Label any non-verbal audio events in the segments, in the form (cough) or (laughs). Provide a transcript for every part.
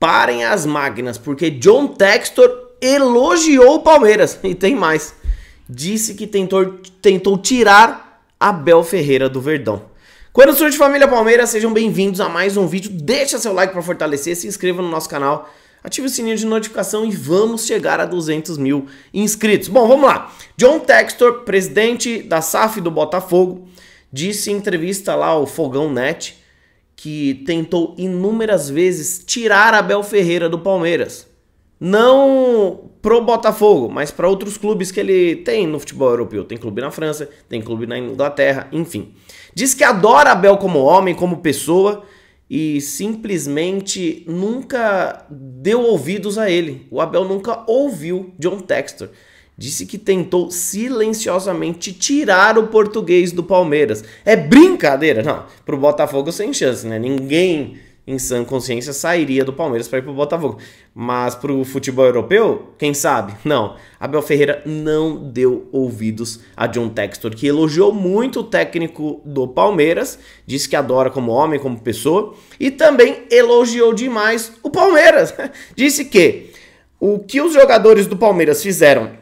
Parem as máquinas, porque John Textor elogiou o Palmeiras. (laughs) E tem mais. Disse que tentou, tentou tirar Abel Ferreira do Verdão. Quando surge família Palmeiras, sejam bem-vindos a mais um vídeo. Deixa seu like para fortalecer, se inscreva no nosso canal, ative o sininho de notificação e vamos chegar a 200 mil inscritos. Bom, vamos lá. John Textor, presidente da SAF do Botafogo, disse em entrevista lá ao Fogão Net que tentou inúmeras vezes tirar Abel Ferreira do Palmeiras. Não pro Botafogo, mas para outros clubes que ele tem no futebol europeu. Tem clube na França, tem clube na Inglaterra, enfim. Diz que adora Abel como homem, como pessoa e simplesmente nunca deu ouvidos a ele. O Abel nunca ouviu John Textor disse que tentou silenciosamente tirar o português do Palmeiras. É brincadeira, não. Pro Botafogo sem chance, né? Ninguém em sã consciência sairia do Palmeiras para ir pro Botafogo. Mas pro futebol europeu, quem sabe? Não. Abel Ferreira não deu ouvidos a John Textor, que elogiou muito o técnico do Palmeiras, disse que adora como homem, como pessoa, e também elogiou demais o Palmeiras. (laughs) disse que o que os jogadores do Palmeiras fizeram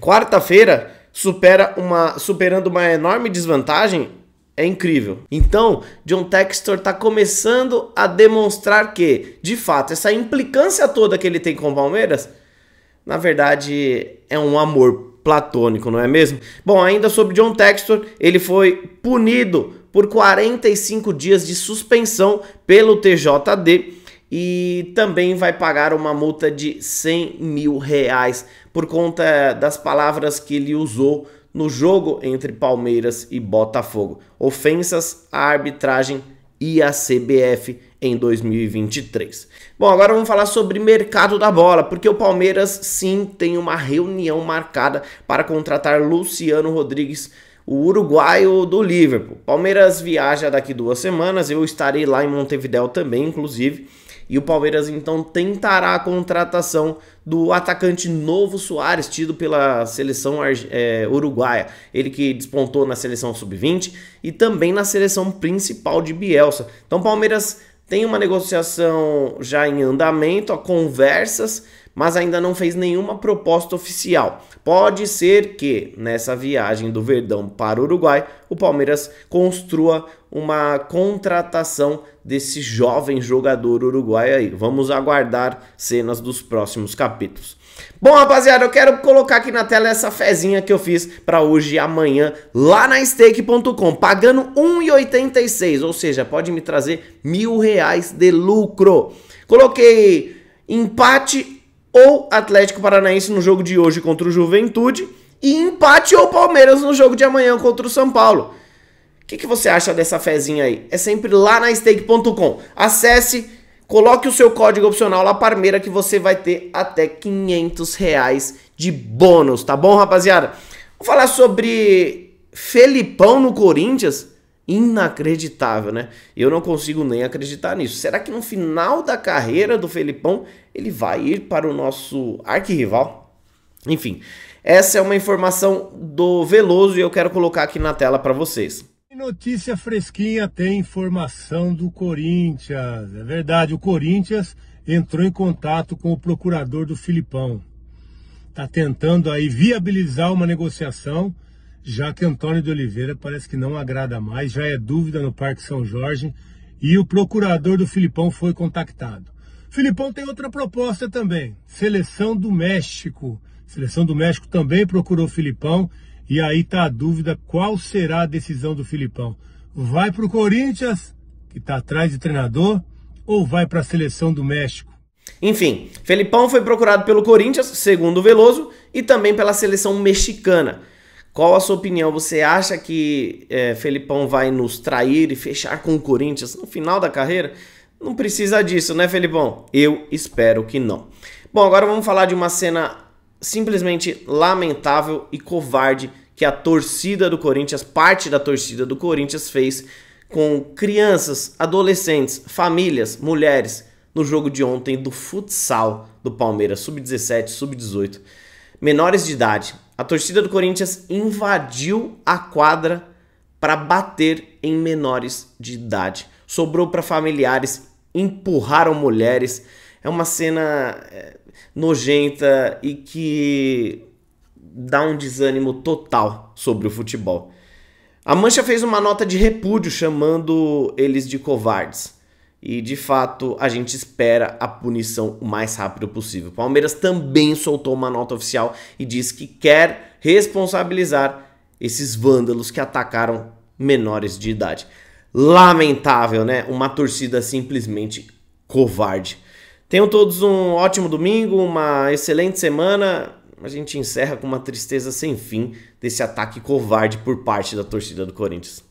quarta-feira supera uma superando uma enorme desvantagem é incrível. Então, John Textor está começando a demonstrar que, de fato, essa implicância toda que ele tem com o Palmeiras, na verdade, é um amor platônico, não é mesmo? Bom, ainda sobre John Textor, ele foi punido por 45 dias de suspensão pelo TJD e também vai pagar uma multa de 100 mil reais por conta das palavras que ele usou no jogo entre Palmeiras e Botafogo. Ofensas à arbitragem e à CBF em 2023. Bom, agora vamos falar sobre mercado da bola, porque o Palmeiras sim tem uma reunião marcada para contratar Luciano Rodrigues o uruguaio do Liverpool. Palmeiras viaja daqui duas semanas, eu estarei lá em Montevideo também, inclusive. E o Palmeiras então tentará a contratação do atacante novo Soares, tido pela seleção é, uruguaia. Ele que despontou na seleção sub-20 e também na seleção principal de Bielsa. Então, Palmeiras tem uma negociação já em andamento, ó, conversas mas ainda não fez nenhuma proposta oficial. Pode ser que nessa viagem do Verdão para o Uruguai, o Palmeiras construa uma contratação desse jovem jogador uruguaio aí. Vamos aguardar cenas dos próximos capítulos. Bom, rapaziada, eu quero colocar aqui na tela essa fezinha que eu fiz para hoje e amanhã lá na stake.com, pagando 1,86, ou seja, pode me trazer mil reais de lucro. Coloquei empate ou Atlético Paranaense no jogo de hoje contra o Juventude e empate ou Palmeiras no jogo de amanhã contra o São Paulo. O que, que você acha dessa fezinha aí? É sempre lá na stake.com. Acesse, coloque o seu código opcional lá, Parmeira, que você vai ter até 500 reais de bônus, tá bom, rapaziada? Vou falar sobre Felipão no Corinthians inacreditável, né? Eu não consigo nem acreditar nisso. Será que no final da carreira do Felipão ele vai ir para o nosso arquirrival? Enfim, essa é uma informação do Veloso e eu quero colocar aqui na tela para vocês. Notícia fresquinha tem informação do Corinthians. É verdade, o Corinthians entrou em contato com o procurador do Filipão. Está tentando aí viabilizar uma negociação já que Antônio de Oliveira parece que não agrada mais, já é dúvida no Parque São Jorge e o procurador do Filipão foi contactado. Filipão tem outra proposta também, seleção do México. Seleção do México também procurou Filipão e aí está a dúvida qual será a decisão do Filipão. Vai para o Corinthians, que está atrás de treinador, ou vai para a seleção do México? Enfim, Felipão foi procurado pelo Corinthians, segundo o Veloso, e também pela seleção mexicana. Qual a sua opinião? Você acha que é, Felipão vai nos trair e fechar com o Corinthians no final da carreira? Não precisa disso, né, Felipão? Eu espero que não. Bom, agora vamos falar de uma cena simplesmente lamentável e covarde que a torcida do Corinthians, parte da torcida do Corinthians, fez com crianças, adolescentes, famílias, mulheres no jogo de ontem do futsal do Palmeiras, sub-17, sub-18 menores de idade. A torcida do Corinthians invadiu a quadra para bater em menores de idade. Sobrou para familiares, empurraram mulheres. É uma cena é, nojenta e que dá um desânimo total sobre o futebol. A Mancha fez uma nota de repúdio chamando eles de covardes. E de fato, a gente espera a punição o mais rápido possível. Palmeiras também soltou uma nota oficial e diz que quer responsabilizar esses vândalos que atacaram menores de idade. Lamentável, né? Uma torcida simplesmente covarde. Tenham todos um ótimo domingo, uma excelente semana. A gente encerra com uma tristeza sem fim desse ataque covarde por parte da torcida do Corinthians.